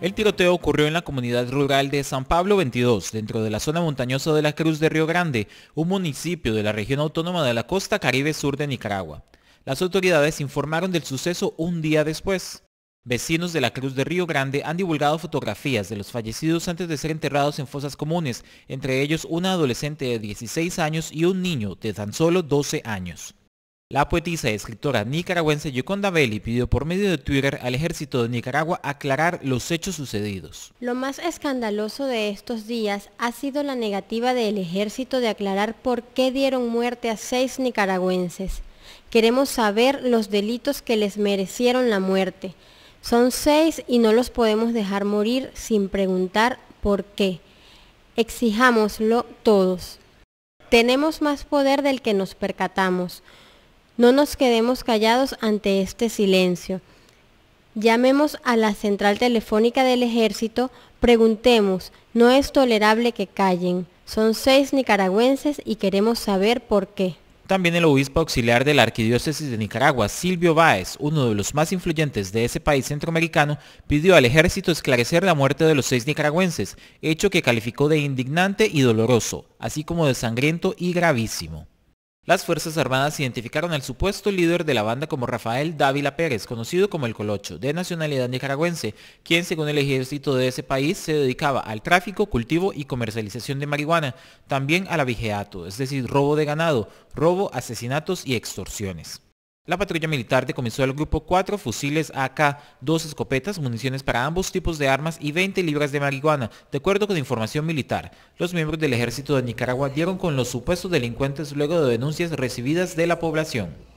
El tiroteo ocurrió en la comunidad rural de San Pablo 22, dentro de la zona montañosa de la Cruz de Río Grande, un municipio de la región autónoma de la costa caribe sur de Nicaragua. Las autoridades informaron del suceso un día después. Vecinos de la Cruz de Río Grande han divulgado fotografías de los fallecidos antes de ser enterrados en fosas comunes, entre ellos una adolescente de 16 años y un niño de tan solo 12 años. La poetisa y escritora nicaragüense Yoconda Belli pidió por medio de Twitter al ejército de Nicaragua aclarar los hechos sucedidos. Lo más escandaloso de estos días ha sido la negativa del ejército de aclarar por qué dieron muerte a seis nicaragüenses. Queremos saber los delitos que les merecieron la muerte. Son seis y no los podemos dejar morir sin preguntar por qué. Exijámoslo todos. Tenemos más poder del que nos percatamos. No nos quedemos callados ante este silencio. Llamemos a la central telefónica del ejército, preguntemos, no es tolerable que callen. Son seis nicaragüenses y queremos saber por qué. También el obispo auxiliar de la Arquidiócesis de Nicaragua, Silvio Báez, uno de los más influyentes de ese país centroamericano, pidió al ejército esclarecer la muerte de los seis nicaragüenses, hecho que calificó de indignante y doloroso, así como de sangriento y gravísimo. Las Fuerzas Armadas identificaron al supuesto líder de la banda como Rafael Dávila Pérez, conocido como el Colocho, de nacionalidad nicaragüense, quien según el ejército de ese país se dedicaba al tráfico, cultivo y comercialización de marihuana, también a la vijeato, es decir, robo de ganado, robo, asesinatos y extorsiones. La patrulla militar decomisó al grupo cuatro fusiles AK, dos escopetas, municiones para ambos tipos de armas y 20 libras de marihuana, de acuerdo con información militar. Los miembros del ejército de Nicaragua dieron con los supuestos delincuentes luego de denuncias recibidas de la población.